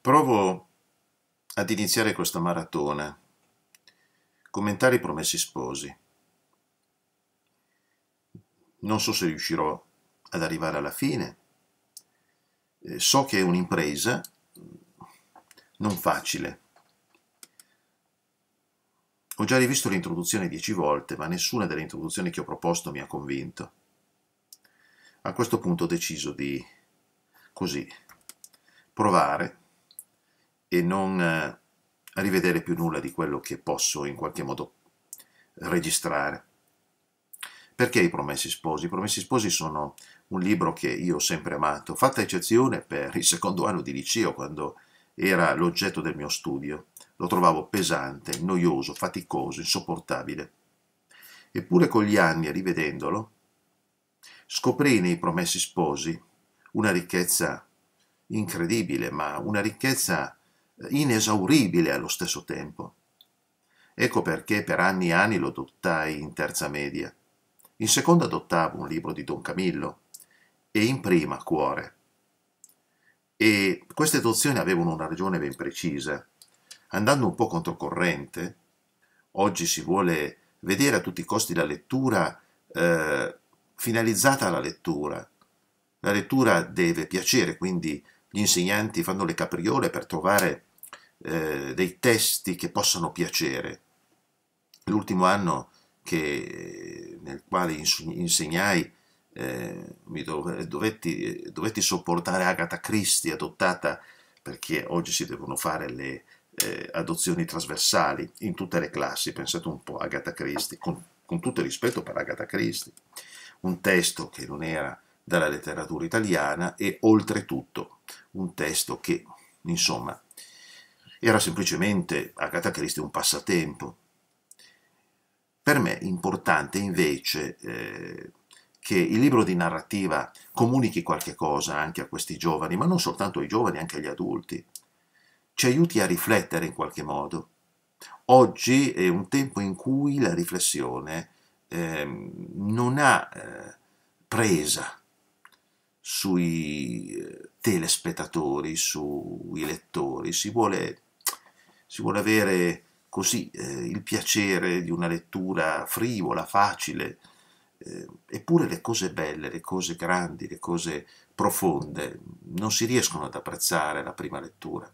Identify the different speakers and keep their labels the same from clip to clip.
Speaker 1: Provo ad iniziare questa maratona. Commentari promessi sposi. Non so se riuscirò ad arrivare alla fine. Eh, so che è un'impresa mm, non facile. Ho già rivisto l'introduzione dieci volte, ma nessuna delle introduzioni che ho proposto mi ha convinto. A questo punto ho deciso di, così, provare e non eh, rivedere più nulla di quello che posso in qualche modo registrare. Perché i Promessi Sposi? I Promessi Sposi sono un libro che io ho sempre amato, fatta eccezione per il secondo anno di liceo, quando era l'oggetto del mio studio. Lo trovavo pesante, noioso, faticoso, insopportabile. Eppure con gli anni, rivedendolo, scoprì nei Promessi Sposi una ricchezza incredibile, ma una ricchezza inesauribile allo stesso tempo. Ecco perché per anni e anni lo dottai in terza media. In seconda adottavo un libro di Don Camillo e in prima Cuore. E queste dozioni avevano una ragione ben precisa. Andando un po' controcorrente, oggi si vuole vedere a tutti i costi la lettura eh, finalizzata alla lettura. La lettura deve piacere, quindi gli insegnanti fanno le capriole per trovare eh, dei testi che possano piacere. L'ultimo anno che, nel quale insegnai eh, dovetti, dovetti, sopportare Agatha Christie adottata perché oggi si devono fare le eh, adozioni trasversali in tutte le classi, pensate un po' Agatha Christie, con, con tutto il rispetto per Agatha Christie, un testo che non era dalla letteratura italiana e oltretutto un testo che, insomma, era semplicemente Agatha Christie un passatempo. Per me è importante invece eh, che il libro di narrativa comunichi qualche cosa anche a questi giovani, ma non soltanto ai giovani, anche agli adulti. Ci aiuti a riflettere in qualche modo. Oggi è un tempo in cui la riflessione eh, non ha eh, presa sui eh, telespettatori, sui lettori, si vuole si vuole avere così eh, il piacere di una lettura frivola, facile, eh, eppure le cose belle, le cose grandi, le cose profonde non si riescono ad apprezzare alla prima lettura.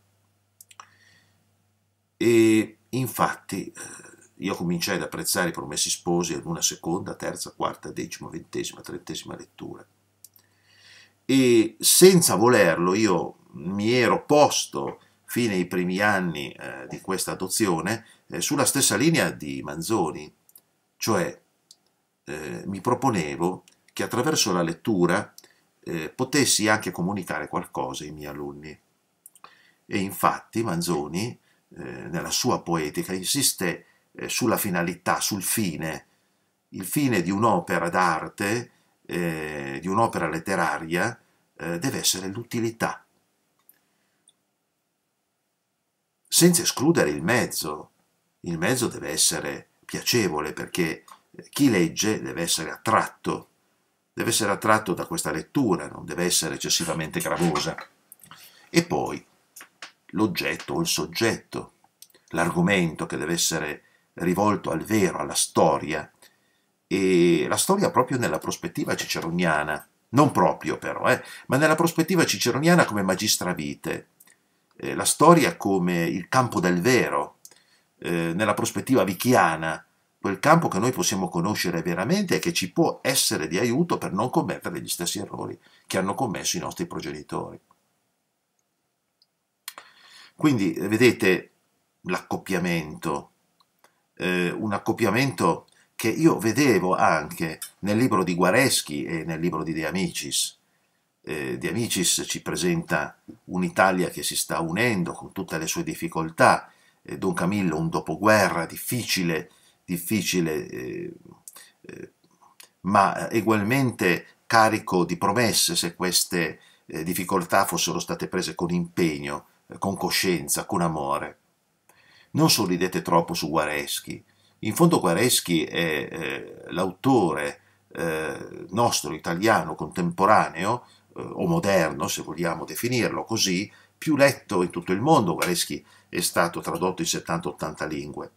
Speaker 1: E infatti eh, io cominciai ad apprezzare i promessi sposi in una seconda, terza, quarta, decima, ventesima, trentesima lettura. E senza volerlo io mi ero posto fine ai primi anni eh, di questa adozione, eh, sulla stessa linea di Manzoni, cioè eh, mi proponevo che attraverso la lettura eh, potessi anche comunicare qualcosa ai miei alunni. E infatti Manzoni, eh, nella sua poetica, insiste sulla finalità, sul fine, il fine di un'opera d'arte, eh, di un'opera letteraria, eh, deve essere l'utilità, senza escludere il mezzo. Il mezzo deve essere piacevole perché chi legge deve essere attratto, deve essere attratto da questa lettura, non deve essere eccessivamente gravosa. E poi l'oggetto o il soggetto, l'argomento che deve essere rivolto al vero, alla storia, e la storia proprio nella prospettiva ciceroniana, non proprio però, eh, ma nella prospettiva ciceroniana come magistravite, eh, la storia come il campo del vero, eh, nella prospettiva vichiana, quel campo che noi possiamo conoscere veramente e che ci può essere di aiuto per non commettere gli stessi errori che hanno commesso i nostri progenitori. Quindi eh, vedete l'accoppiamento, eh, un accoppiamento che io vedevo anche nel libro di Guareschi e nel libro di De Amicis, eh, di Amicis ci presenta un'Italia che si sta unendo con tutte le sue difficoltà, eh, Don Camillo un dopoguerra difficile, difficile eh, eh ma egualmente carico di promesse se queste eh, difficoltà fossero state prese con impegno, eh, con coscienza, con amore. Non sorridete troppo su Guareschi. In fondo Guareschi è l'autore nostro, italiano, contemporaneo, eh, o moderno, se vogliamo definirlo così, più letto in tutto il mondo. Guareschi è stato tradotto in 70-80 lingue.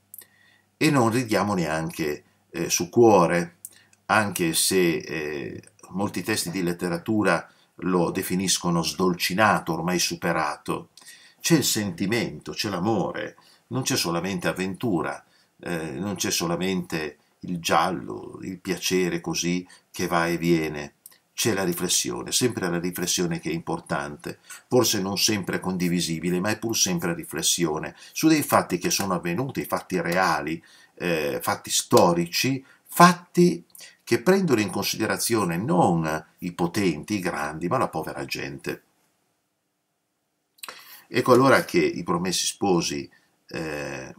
Speaker 1: E non ridiamo neanche eh, su cuore, anche se eh, molti testi di letteratura lo definiscono sdolcinato, ormai superato. C'è il sentimento, c'è l'amore, non c'è solamente avventura, eh, non c'è solamente il giallo, il piacere così che va e viene c'è la riflessione, sempre la riflessione che è importante, forse non sempre condivisibile, ma è pur sempre riflessione su dei fatti che sono avvenuti, fatti reali, eh, fatti storici, fatti che prendono in considerazione non i potenti, i grandi, ma la povera gente. Ecco allora che i promessi sposi eh,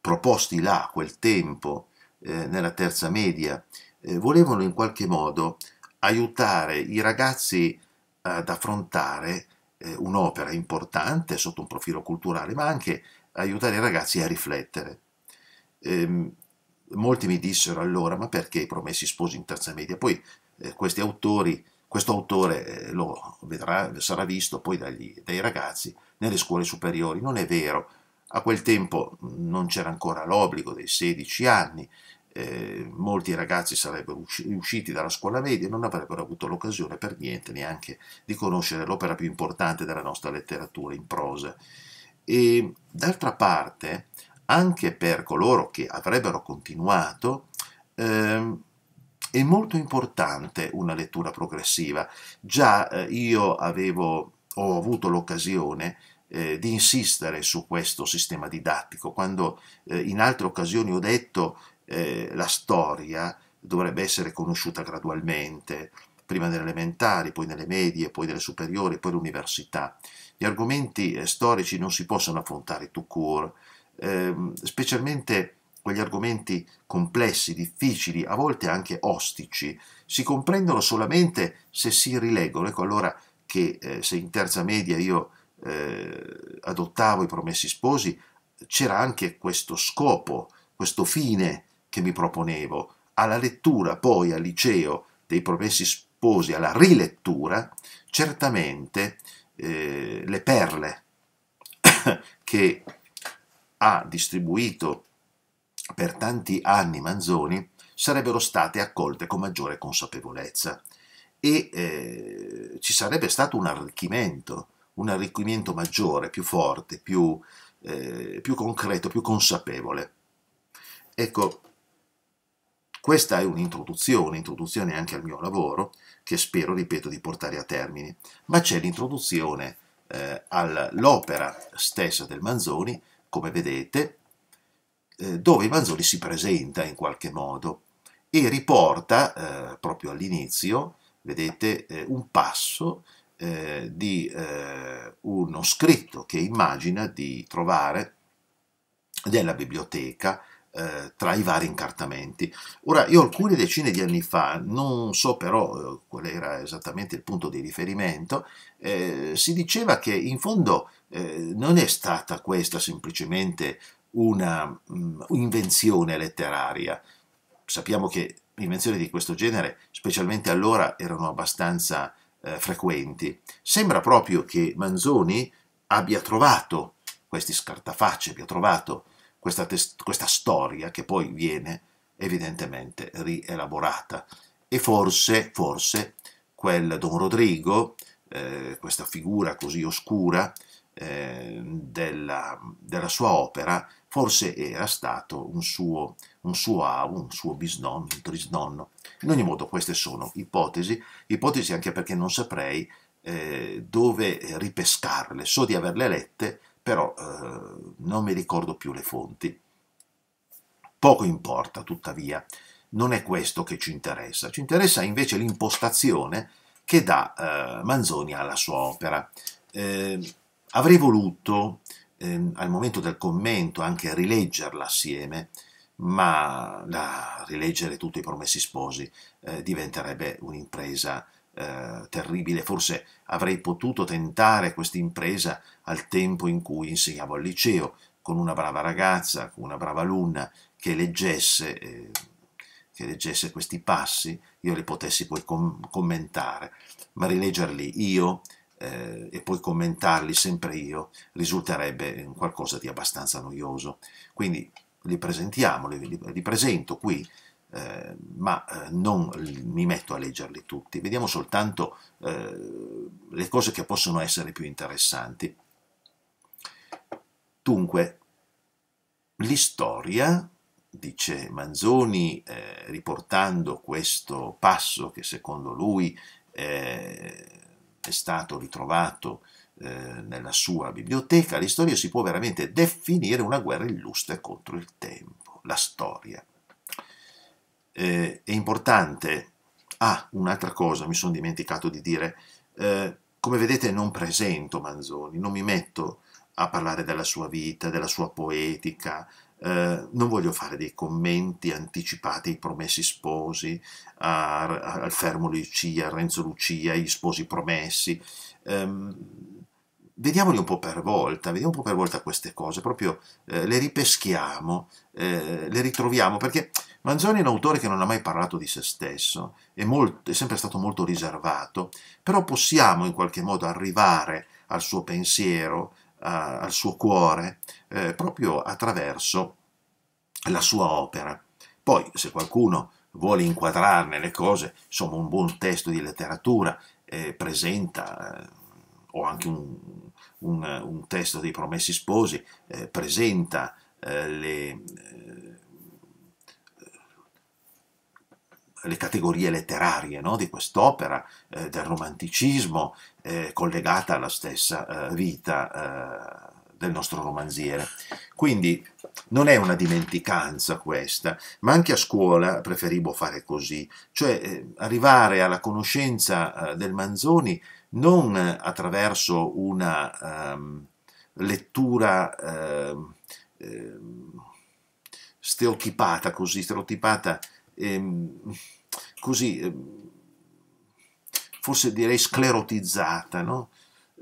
Speaker 1: proposti là a quel tempo, eh, nella terza media, eh, volevano in qualche modo aiutare i ragazzi ad affrontare eh, un'opera importante sotto un profilo culturale, ma anche aiutare i ragazzi a riflettere. Ehm, molti mi dissero allora, ma perché i promessi sposi in terza media? Poi eh, questi autori, questo autore eh, lo vedrà, sarà visto poi dagli, dai ragazzi nelle scuole superiori, non è vero. A quel tempo non c'era ancora l'obbligo dei 16 anni, eh, molti ragazzi sarebbero usciti dalla scuola media e non avrebbero avuto l'occasione per niente neanche di conoscere l'opera più importante della nostra letteratura in prosa. E d'altra parte, anche per coloro che avrebbero continuato, eh, è molto importante una lettura progressiva. Già eh, io avevo, ho avuto l'occasione eh, di insistere su questo sistema didattico, quando eh, in altre occasioni ho detto eh, la storia dovrebbe essere conosciuta gradualmente, prima nelle elementari, poi nelle medie, poi nelle superiori, poi all'università. Gli argomenti eh, storici non si possono affrontare tout court, ehm, specialmente quegli argomenti complessi, difficili, a volte anche ostici, si comprendono solamente se si rileggono. Ecco allora che eh, se in terza media io eh, adottavo i promessi sposi, c'era anche questo scopo, questo fine che mi proponevo, alla lettura poi al liceo dei Promessi Sposi, alla rilettura, certamente eh, le perle che ha distribuito per tanti anni Manzoni sarebbero state accolte con maggiore consapevolezza e eh, ci sarebbe stato un arricchimento, un arricchimento maggiore, più forte, più, eh, più concreto, più consapevole. Ecco, questa è un'introduzione, introduzione anche al mio lavoro, che spero, ripeto, di portare a termine, ma c'è l'introduzione eh, all'opera stessa del Manzoni, come vedete, eh, dove Manzoni si presenta in qualche modo e riporta eh, proprio all'inizio, vedete, eh, un passo eh, di eh, uno scritto che immagina di trovare nella biblioteca eh, tra i vari incartamenti. Ora, io alcune decine di anni fa, non so però eh, qual era esattamente il punto di riferimento, eh, si diceva che in fondo eh, non è stata questa semplicemente una mh, mm, invenzione letteraria. Sappiamo che invenzioni di questo genere, specialmente allora, erano abbastanza frequenti. Sembra proprio che Manzoni abbia trovato questi scartafacci, abbia trovato questa, questa storia che poi viene evidentemente rielaborata. E forse, forse quel Don Rodrigo, eh, questa figura così oscura eh, della, della, sua opera, forse era stato un suo, un suo avo, un suo bisnonno, un trisnonno. In ogni modo queste sono ipotesi, ipotesi anche perché non saprei eh, dove ripescarle. So di averle lette, però eh, non mi ricordo più le fonti. Poco importa, tuttavia, non è questo che ci interessa, ci interessa invece l'impostazione che dà eh, Manzoni alla sua opera. Eh, avrei voluto eh, al momento del commento anche rileggerla assieme, ma da rileggere tutti i promessi sposi eh, diventerebbe un'impresa eh, terribile, forse avrei potuto tentare questa impresa al tempo in cui insegnavo al liceo, con una brava ragazza, con una brava alunna che leggesse, eh, che leggesse questi passi, io li potessi poi com commentare, ma rileggerli io eh, e poi commentarli sempre io risulterebbe qualcosa di abbastanza noioso. Quindi li presentiamo, li, li, li presento qui eh, ma eh, non mi metto a leggerli tutti, vediamo soltanto eh, le cose che possono essere più interessanti. Dunque, l'istoria, dice Manzoni, eh, riportando questo passo che secondo lui eh, è stato ritrovato eh, nella sua biblioteca, l'istoria si può veramente definire una guerra illustre contro il tempo, la storia eh, è importante. Ah, un'altra cosa, mi sono dimenticato di dire. Eh, come vedete non presento Manzoni, non mi metto a parlare della sua vita, della sua poetica, eh, non voglio fare dei commenti anticipati ai promessi sposi, a, a, al Fermo Lucia, a Renzo Lucia, agli sposi promessi. Eh, vediamoli un po' per volta, vediamo un po' per volta queste cose, proprio eh, le ripeschiamo, eh, le ritroviamo, perché Manzoni è un autore che non ha mai parlato di se stesso, è, molto, è sempre stato molto riservato, però possiamo in qualche modo arrivare al suo pensiero, a, al suo cuore, eh, proprio attraverso la sua opera. Poi, se qualcuno vuole inquadrarne le cose, insomma un buon testo di letteratura eh, presenta, eh, o anche un, un, un, testo dei Promessi Sposi, eh, presenta eh, le eh, le categorie letterarie no? di quest'opera, eh, del romanticismo eh, collegata alla stessa eh, vita eh, del nostro romanziere. Quindi non è una dimenticanza questa, ma anche a scuola preferivo fare così, cioè eh, arrivare alla conoscenza eh, del Manzoni non attraverso una um, lettura um, stereotipata, così stereotipata ehm, così, ehm, forse direi sclerotizzata, no?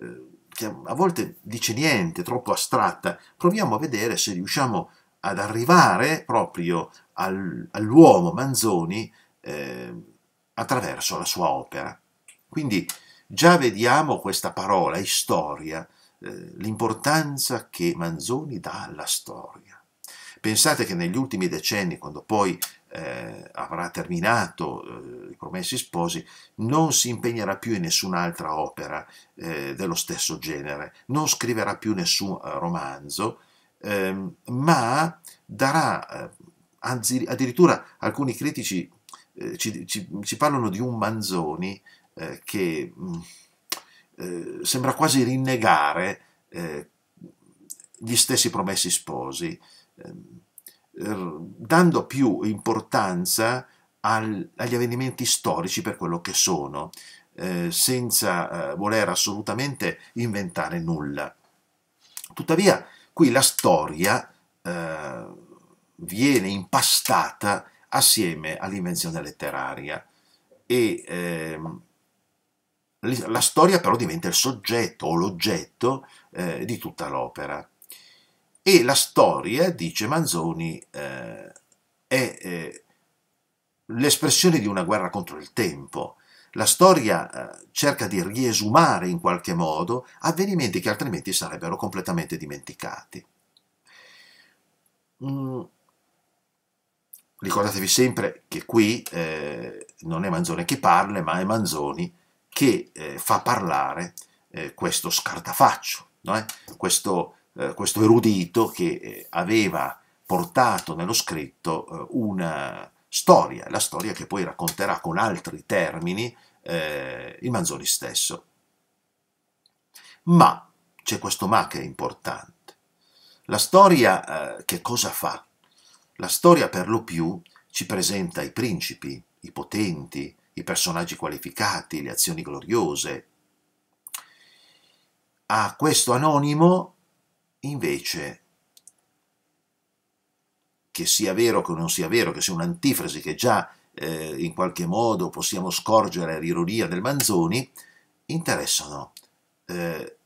Speaker 1: Ehm, che a volte dice niente, troppo astratta. Proviamo a vedere se riusciamo ad arrivare proprio al, all'uomo Manzoni eh, attraverso la sua opera. Quindi già vediamo questa parola, storia, eh, l'importanza che Manzoni dà alla storia. Pensate che negli ultimi decenni, quando poi eh, avrà terminato eh, i Promessi Sposi, non si impegnerà più in nessun'altra opera eh, dello stesso genere, non scriverà più nessun eh, romanzo, ehm, ma darà, eh, anzi, addirittura alcuni critici eh, ci, ci, ci, parlano di un Manzoni che mh, mm, sembra quasi rinnegare gli stessi Promessi Sposi ehm, dando più importanza al, agli avvenimenti storici per quello che sono, eh, senza eh, voler assolutamente inventare nulla. Tuttavia, qui la storia eh, viene impastata assieme all'invenzione letteraria e ehm, la storia però diventa il soggetto o l'oggetto eh, di tutta l'opera. E la storia, dice Manzoni, eh, è eh, l'espressione di una guerra contro il tempo. La storia eh, cerca di riesumare in qualche modo avvenimenti che altrimenti sarebbero completamente dimenticati. Mm. Ricordatevi sempre che qui eh, non è Manzoni che parla, ma è Manzoni che eh, fa parlare eh, questo scartafaccio, no? questo eh, questo erudito che eh, aveva portato nello scritto eh, una storia, la storia che poi racconterà con altri termini il Manzoni stesso. Ma c'è questo ma che è importante. La storia che cosa fa? La storia per lo più ci presenta i principi, i potenti, i personaggi qualificati, le azioni gloriose. A questo anonimo Invece, che sia vero o che non sia vero, che sia un'antifrasi che già eh, in qualche modo possiamo scorgere l'ironia del Manzoni, interessano eh,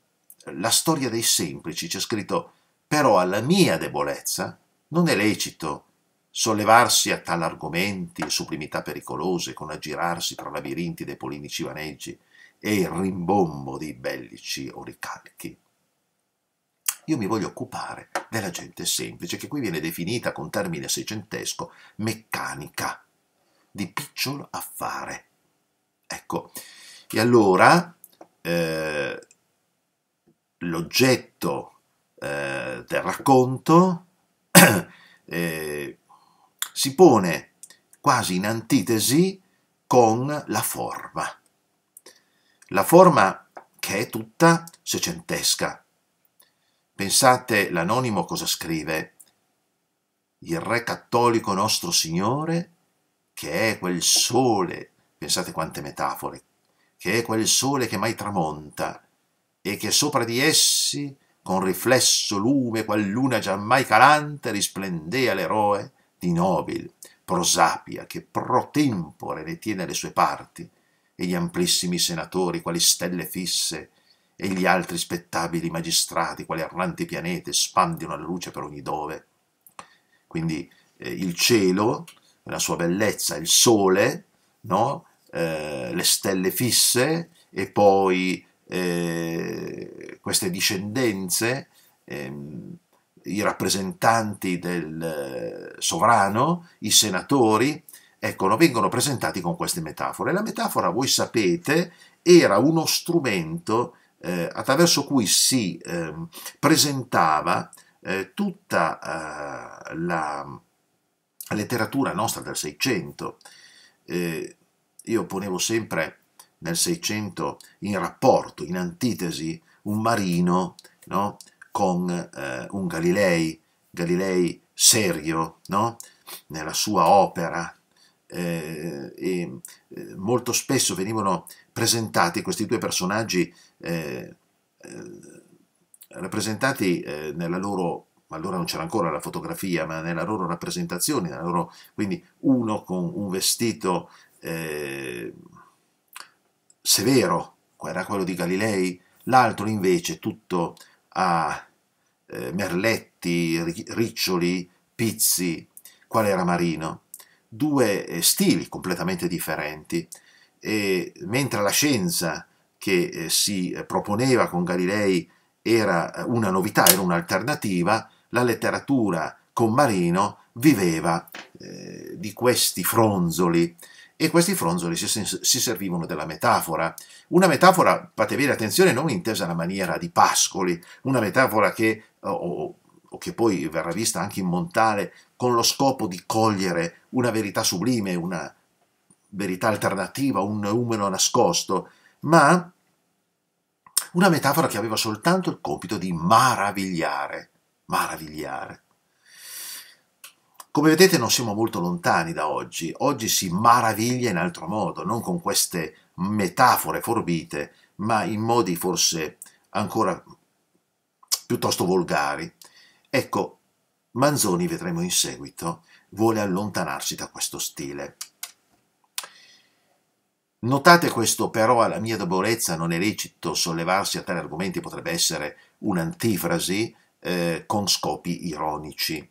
Speaker 1: la storia dei semplici. C'è scritto, però alla mia debolezza non è lecito sollevarsi a tal argomenti e sublimità pericolose con aggirarsi tra labirinti dei polinici vaneggi e il rimbombo dei bellici oricalchi io mi voglio occupare della gente semplice, che qui viene definita con termine seicentesco meccanica, di picciolo affare. Ecco, e allora eh, l'oggetto eh, del racconto eh, si pone quasi in antitesi con la forma. La forma che è tutta secentesca, Pensate l'anonimo cosa scrive. Il Re cattolico nostro Signore, che è quel sole, pensate quante metafore, che è quel sole che mai tramonta e che sopra di essi, con riflesso lume qual luna giammai calante, risplendea l'eroe di Nobil, prosapia, che pro tempore tiene le sue parti, e gli amplissimi senatori quali stelle fisse, e gli altri spettabili magistrati, quali erranti pianeti, spandino la luce per ogni dove. Quindi eh, il cielo, la sua bellezza, il sole, no? eh, le stelle fisse e poi eh, queste discendenze, ehm, i rappresentanti del eh, sovrano, i senatori, ecco, non vengono presentati con queste metafore. La metafora, voi sapete, era uno strumento eh, attraverso cui si eh, presentava eh, tutta eh, la letteratura nostra del Seicento. Eh, io ponevo sempre nel Seicento in rapporto, in antitesi, un marino no? con eh, un Galilei, Galilei serio, no? nella sua opera, e molto spesso venivano presentati questi due personaggi eh, eh, rappresentati eh, nella loro allora non c'era ancora la fotografia, ma nella loro rappresentazione, nella loro, quindi uno con un vestito eh, severo, era quello di Galilei, l'altro invece tutto a eh, merletti, riccioli, pizzi, qual era Marino. Due eh, stili completamente differenti, e, mentre la scienza che eh, si eh, proponeva con Galilei era eh, una novità, era un'alternativa, la letteratura con Marino viveva eh, di questi fronzoli e questi fronzoli si, si, servivano della metafora. Una metafora, fate bene attenzione, non intesa alla maniera di Pascoli, una metafora che, o, o che poi verrà vista anche in Montale, con lo scopo di cogliere una verità sublime, una verità alternativa, un numero nascosto, ma una metafora che aveva soltanto il compito di maravigliare, maravigliare. Come vedete non siamo molto lontani da oggi, oggi si maraviglia in altro modo, non con queste metafore forbite, ma in modi forse ancora piuttosto volgari. Ecco, Manzoni, vedremo in seguito, vuole allontanarsi da questo stile. Notate questo però alla mia debolezza non è lecito sollevarsi a tali argomenti, potrebbe essere un'antifrasi eh, con scopi ironici.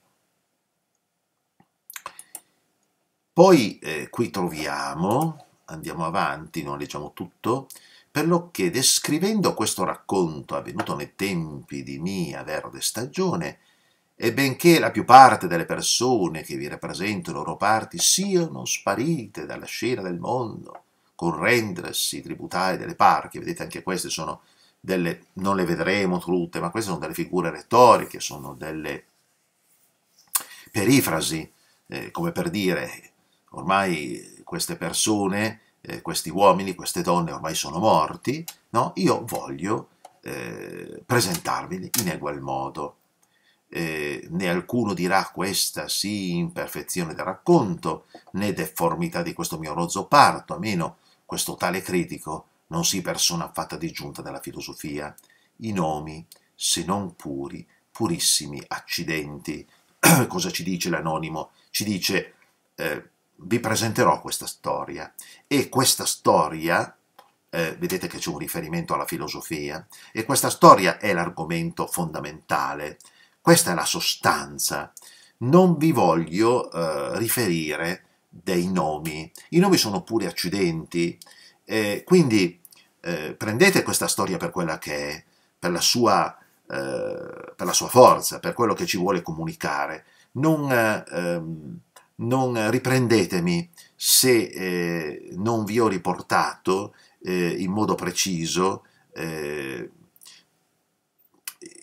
Speaker 1: Poi eh, qui troviamo, andiamo avanti, non leggiamo tutto, per lo che descrivendo questo racconto avvenuto nei tempi di mia verde stagione, e benché la più parte delle persone che vi rappresento i loro parti siano sparite dalla scena del mondo, con rendersi tributari delle parche, vedete anche queste sono delle, non le vedremo tutte, ma queste sono delle figure retoriche, sono delle perifrasi, eh, come per dire, ormai queste persone, eh, questi uomini, queste donne ormai sono morti, no? io voglio eh, presentarveli in egual modo. Eh, né alcuno dirà questa sì imperfezione del racconto, né deformità di questo mio rozzo parto, a meno questo tale critico non si persona affatta disgiunta dalla filosofia, i nomi, se non puri, purissimi accidenti. Cosa ci dice l'anonimo? Ci dice, eh, vi presenterò questa storia e questa storia, eh, vedete che c'è un riferimento alla filosofia, e questa storia è l'argomento fondamentale, questa è la sostanza. Non vi voglio eh, riferire dei nomi. I nomi sono pure accidenti, eh, quindi eh, prendete questa storia per quella che è, per la, sua, eh, per la sua forza, per quello che ci vuole comunicare. Non, ehm, non riprendetemi se eh, non vi ho riportato eh, in modo preciso eh,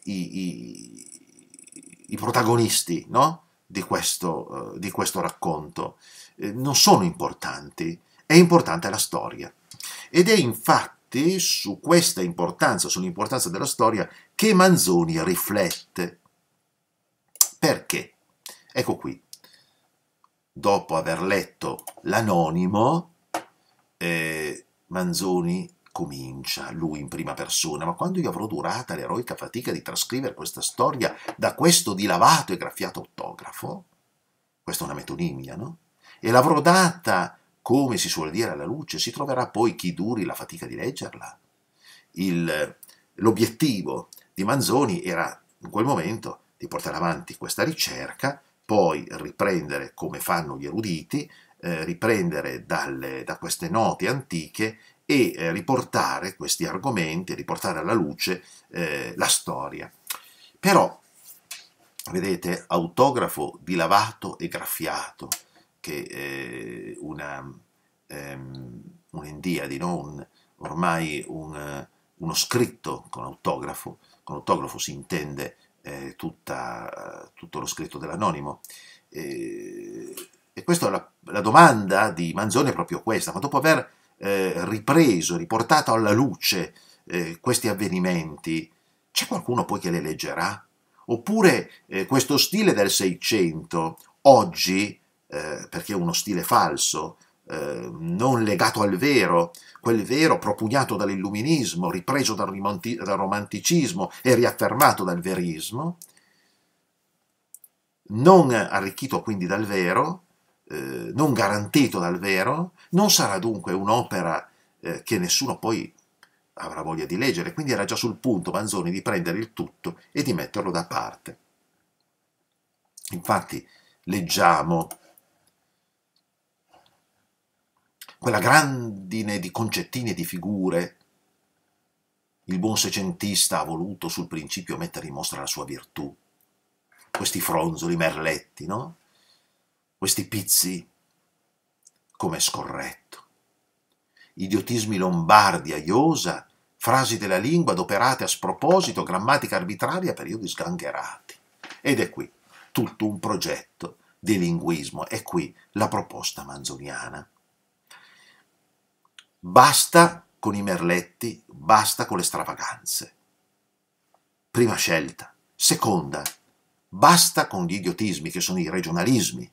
Speaker 1: i, i, i protagonisti no? di, questo, di questo racconto. Eh, non sono importanti, è importante la storia. Ed è infatti su questa importanza, sull'importanza della storia, che Manzoni riflette. Perché? Ecco qui, dopo aver letto l'anonimo, eh, Manzoni comincia, lui in prima persona, ma quando io avrò durata l'eroica fatica di trascrivere questa storia da questo dilavato e graffiato autografo, questa è una metonimia, no? e l'avrò data, come si suol dire, alla luce, si troverà poi chi duri la fatica di leggerla. l'obiettivo di Manzoni era in quel momento di portare avanti questa ricerca, poi riprendere come fanno gli eruditi, eh, riprendere dalle, da queste note antiche e eh, riportare questi argomenti, riportare alla luce eh, la storia. Però, vedete, autografo dilavato e graffiato, che eh, una, um, ehm, un'endiadi, no? un, ormai un, uno scritto con autografo, con autografo si intende eh, tutta, tutto lo scritto dell'anonimo. E, e questa la, la, domanda di Manzoni è proprio questa, ma dopo aver eh, ripreso, riportato alla luce eh, questi avvenimenti, c'è qualcuno poi che le leggerà? Oppure eh, questo stile del Seicento oggi eh, perché è uno stile falso, eh, non legato al vero, quel vero propugnato dall'illuminismo, ripreso dal, dal romanticismo e riaffermato dal verismo, non arricchito quindi dal vero, eh, non garantito dal vero, non sarà dunque un'opera eh, che nessuno poi avrà voglia di leggere, quindi era già sul punto Manzoni di prendere il tutto e di metterlo da parte. Infatti leggiamo quella grandine di concettini e di figure, il buon secentista ha voluto sul principio mettere in mostra la sua virtù. Questi fronzoli merletti, no? Questi pizzi, come scorretto. Idiotismi lombardi aiosa, frasi della lingua adoperate a sproposito, grammatica arbitraria, periodi sgangherati. Ed è qui tutto un progetto di linguismo, è qui la proposta manzoniana. Basta con i merletti, basta con le stravaganze. Prima scelta. Seconda, basta con gli idiotismi che sono i regionalismi.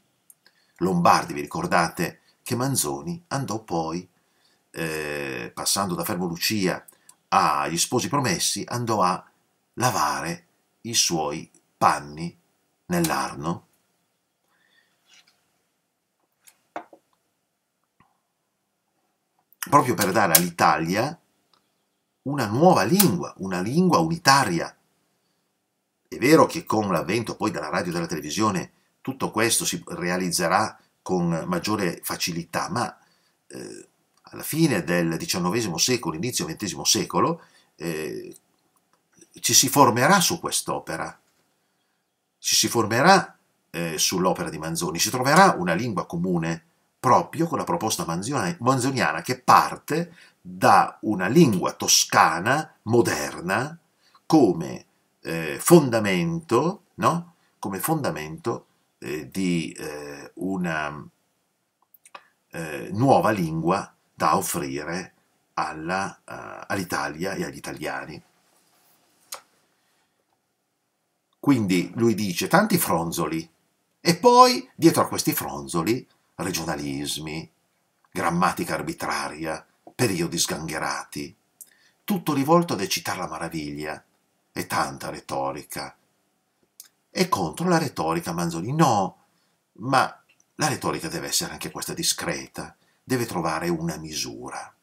Speaker 1: Lombardi, vi ricordate che Manzoni andò poi, eh, passando da Fermo Lucia agli Sposi Promessi, andò a lavare i suoi panni nell'Arno proprio per dare all'Italia una nuova lingua, una lingua unitaria. È vero che con l'avvento poi della radio e della televisione tutto questo si realizzerà con maggiore facilità, ma eh, alla fine del XIX secolo, inizio XX secolo, eh, ci si formerà su quest'opera, ci si formerà eh, sull'opera di Manzoni, si troverà una lingua comune proprio con la proposta manzoniana che parte da una lingua toscana moderna come eh, fondamento, no? come fondamento eh, di eh, una eh, nuova lingua da offrire eh, all'Italia uh, all e agli italiani. Quindi lui dice tanti fronzoli e poi dietro a questi fronzoli regionalismi, grammatica arbitraria, periodi sgangherati, tutto rivolto ad eccitare la maraviglia e tanta retorica. E contro la retorica Manzoni, no, ma la retorica deve essere anche questa discreta, deve trovare una misura.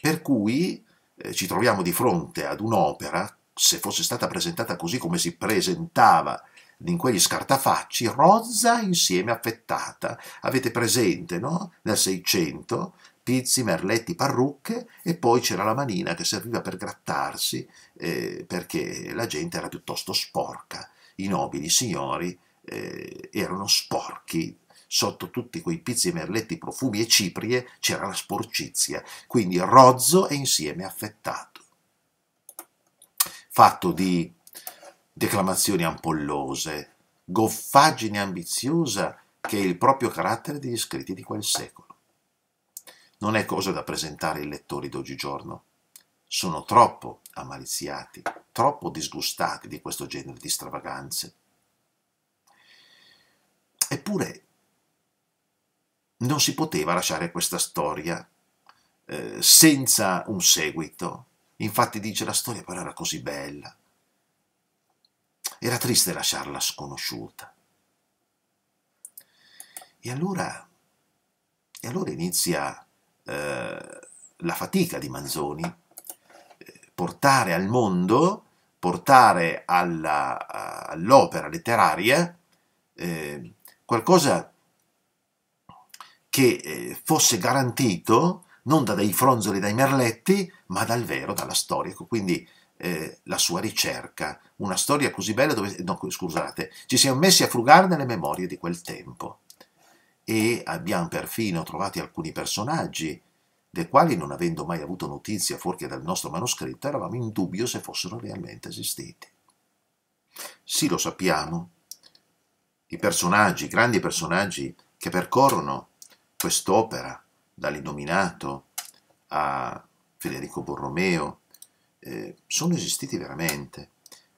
Speaker 1: Per cui eh, ci troviamo di fronte ad un'opera, se fosse stata presentata così come si presentava in quegli scartafacci, rozza insieme affettata. Avete presente, no? Nel Seicento, pizzi, merletti, parrucche e poi c'era la manina che serviva per grattarsi eh, perché la gente era piuttosto sporca. I nobili signori eh, erano sporchi sotto tutti quei pizzi e merletti, profumi e ciprie c'era la sporcizia, quindi rozzo e insieme affettato. Fatto di declamazioni ampollose, goffaggine ambiziosa che è il proprio carattere degli scritti di quel secolo. Non è cosa da presentare ai lettori d'oggigiorno. Sono troppo amaliziati, troppo disgustati di questo genere di stravaganze. Eppure non si poteva lasciare questa storia eh, senza un seguito. Infatti dice la storia però era così bella, era triste lasciarla sconosciuta. E allora, e allora inizia eh, la fatica di Manzoni, eh, portare al mondo, portare all'opera letteraria eh, qualcosa che eh, fosse garantito non da dei fronzoli, dai merletti, ma dal vero, dalla storia. Quindi eh, la sua ricerca. Una storia così bella dove, no, scusate, ci siamo messi a frugare nelle memorie di quel tempo e abbiamo perfino trovato alcuni personaggi dei quali non avendo mai avuto notizia fuorché dal nostro manoscritto eravamo in dubbio se fossero realmente esistiti. Sì, lo sappiamo. I personaggi, i grandi personaggi che percorrono quest'opera, dall'Innominato a Federico Borromeo, eh, sono esistiti veramente,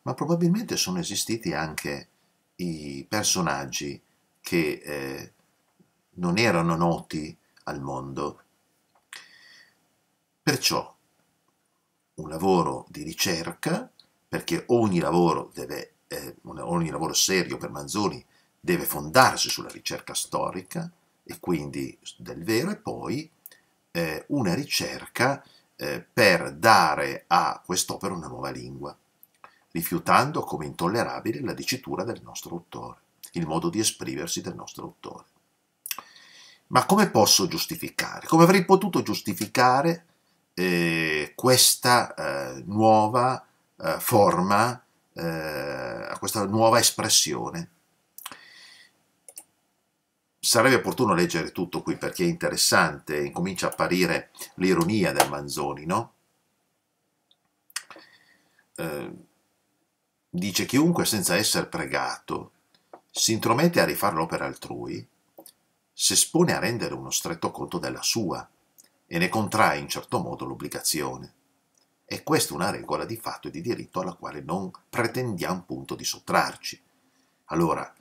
Speaker 1: ma probabilmente sono esistiti anche i personaggi che eh, non erano noti al mondo. Perciò un lavoro di ricerca, perché ogni lavoro, deve, eh, ogni lavoro serio per Manzoni deve fondarsi sulla ricerca storica e quindi del vero, e poi eh, una ricerca eh, per dare a quest'opera una nuova lingua, rifiutando come intollerabile la dicitura del nostro autore, il modo di esprimersi del nostro autore. Ma come posso giustificare? Come avrei potuto giustificare eh, questa eh, nuova eh, forma, eh, questa nuova espressione sarebbe opportuno leggere tutto qui perché è interessante, incomincia a apparire l'ironia del Manzoni, no? Eh, dice chiunque senza essere pregato si intromette a rifare l'opera altrui, si espone a rendere uno stretto conto della sua e ne contrae in certo modo l'obbligazione. E questa è una regola di fatto e di diritto alla quale non pretendiamo punto di sottrarci. Allora,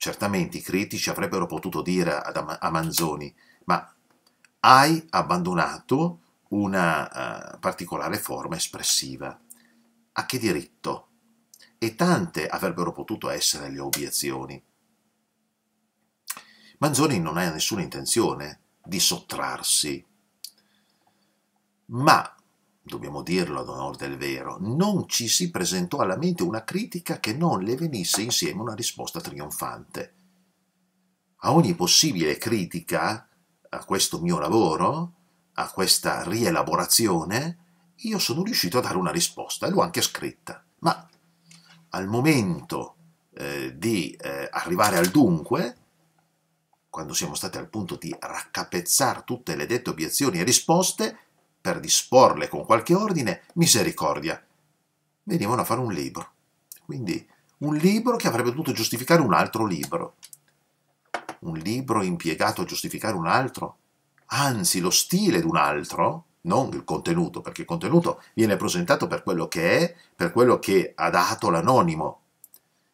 Speaker 1: Certamente i critici avrebbero potuto dire ad, a Manzoni, ma hai abbandonato una uh, particolare forma espressiva. A che diritto? E tante avrebbero potuto essere le obiezioni. Manzoni non ha nessuna intenzione di sottrarsi, ma dobbiamo dirlo ad onore del vero, non ci si presentò alla mente una critica che non le venisse insieme una risposta trionfante. A ogni possibile critica, a questo mio lavoro, a questa rielaborazione, io sono riuscito a dare una risposta e l'ho anche scritta. Ma al momento eh, di eh, arrivare al dunque, quando siamo stati al punto di raccapezzare tutte le dette obiezioni e risposte, per disporle con qualche ordine, misericordia. Venivano a fare un libro. Quindi un libro che avrebbe dovuto giustificare un altro libro. Un libro impiegato a giustificare un altro? Anzi, lo stile di un altro, non il contenuto, perché il contenuto viene presentato per quello che è, per quello che ha dato l'anonimo.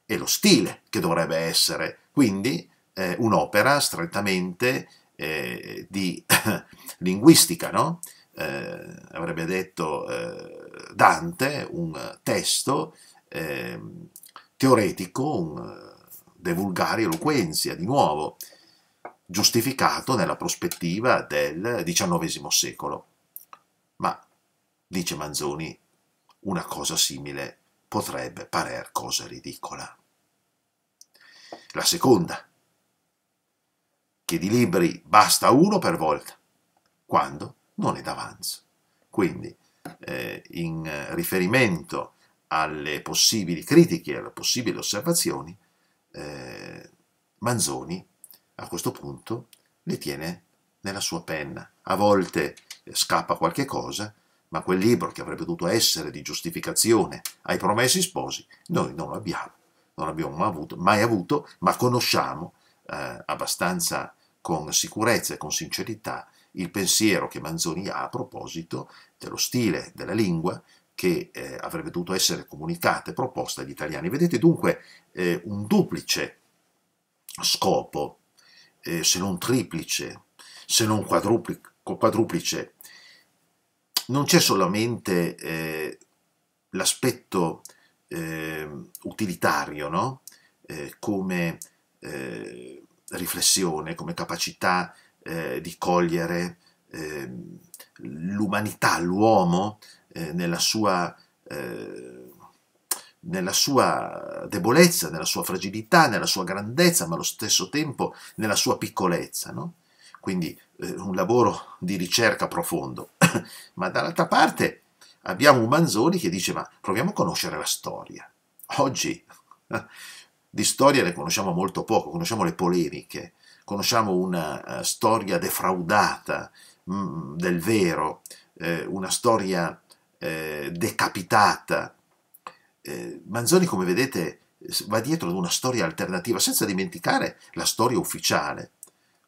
Speaker 1: È lo stile che dovrebbe essere, quindi, eh, un'opera strettamente eh, di linguistica, no? eh, avrebbe detto eh, Dante, un testo eh, teoretico, un, eh, de vulgari eloquenzia, di nuovo, giustificato nella prospettiva del XIX secolo. Ma, dice Manzoni, una cosa simile potrebbe parer cosa ridicola. La seconda, che di libri basta uno per volta, quando non è d'avanzo. Quindi, eh, in riferimento alle possibili critiche alle possibili osservazioni, eh, Manzoni a questo punto le tiene nella sua penna. A volte eh, scappa qualche cosa, ma quel libro che avrebbe dovuto essere di giustificazione ai promessi sposi, noi non lo abbiamo, non l'abbiamo mai avuto, mai avuto, ma conosciamo eh, abbastanza con sicurezza e con sincerità il pensiero che Manzoni ha a proposito dello stile, della lingua che eh, avrebbe dovuto essere comunicata e proposta agli italiani. Vedete dunque eh, un duplice scopo, eh, se non triplice, se non quadruplice. Non c'è solamente eh, l'aspetto eh, utilitario, no? Eh, come riflessione, come capacità di eh, di cogliere eh, l'umanità, l'uomo eh, nella, sua, eh, nella sua debolezza, nella sua fragilità, nella sua grandezza, ma allo stesso tempo nella sua piccolezza. No? Quindi eh, un lavoro di ricerca profondo. ma dall'altra parte abbiamo un Manzoni che dice ma proviamo a conoscere la storia. Oggi di storia ne conosciamo molto poco, conosciamo le polemiche, conosciamo una eh, storia defraudata mh, mm, del vero, eh, una storia eh, decapitata. Eh, Manzoni, come vedete, va dietro ad una storia alternativa, senza dimenticare la storia ufficiale.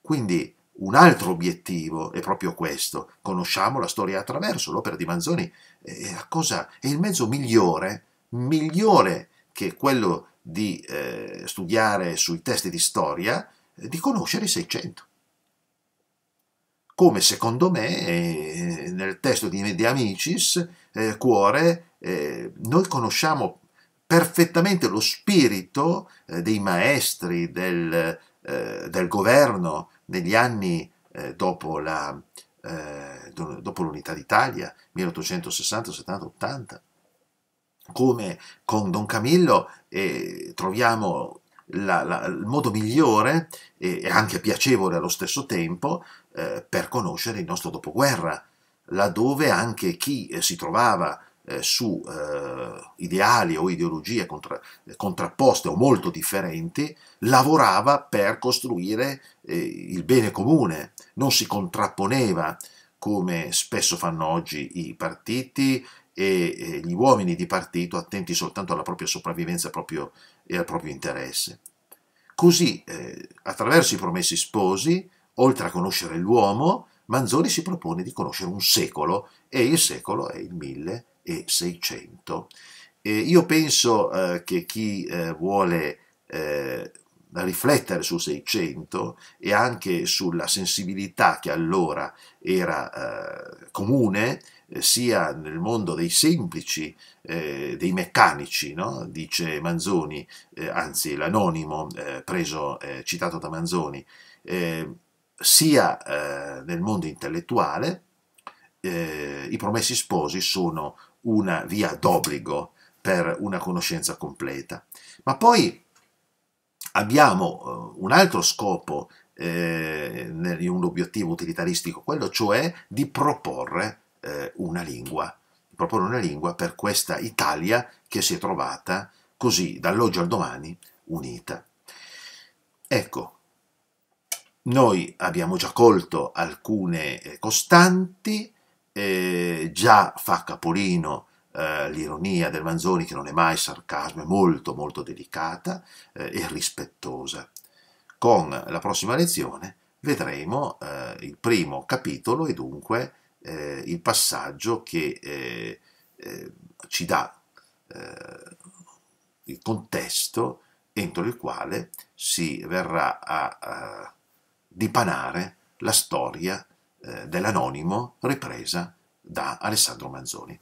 Speaker 1: Quindi un altro obiettivo è proprio questo, conosciamo la storia attraverso, l'opera di Manzoni è, cosa, è il mezzo migliore, migliore che quello di eh, studiare sui testi di storia, di conoscere i 600. Come secondo me nel testo di De Amicis, eh, Cuore, eh, noi conosciamo perfettamente lo spirito eh, dei maestri del, eh, del, governo negli anni eh, dopo la, eh, dopo l'unità d'Italia, 1860, 70, 80. Come con Don Camillo eh, troviamo la, la, il modo migliore e, anche piacevole allo stesso tempo eh, per conoscere il nostro dopoguerra, laddove anche chi eh, si trovava eh, su eh, ideali o ideologie contra, contrapposte o molto differenti, lavorava per costruire eh, il bene comune, non si contrapponeva come spesso fanno oggi i partiti e, gli uomini di partito attenti soltanto alla propria sopravvivenza proprio e al proprio interesse. Così, eh, attraverso i promessi sposi, oltre a conoscere l'uomo, Manzoni si propone di conoscere un secolo e il secolo è il 1600. E io penso eh, che chi eh, vuole eh, riflettere sul 600 e anche sulla sensibilità che allora era eh, comune, eh, sia nel mondo dei semplici, eh, dei meccanici, no? dice Manzoni, eh, anzi l'anonimo eh, preso, eh, citato da Manzoni, eh, sia nel mondo intellettuale, i promessi sposi sono una via d'obbligo per una conoscenza completa. Ma poi abbiamo un altro scopo, un obiettivo utilitaristico, quello cioè di proporre eh, una lingua, proporre una lingua per questa Italia che si è trovata così dall'oggi al domani unita. Ecco, noi abbiamo già colto alcune eh, costanti, eh, già fa capolino eh, l'ironia del Manzoni che non è mai sarcasmo, è molto molto delicata eh, e rispettosa. Con la prossima lezione vedremo eh, il primo capitolo e dunque eh, il passaggio che eh, eh, ci dà eh, il contesto entro il quale si verrà a, a dipanare la storia eh, dell'anonimo ripresa da Alessandro Manzoni.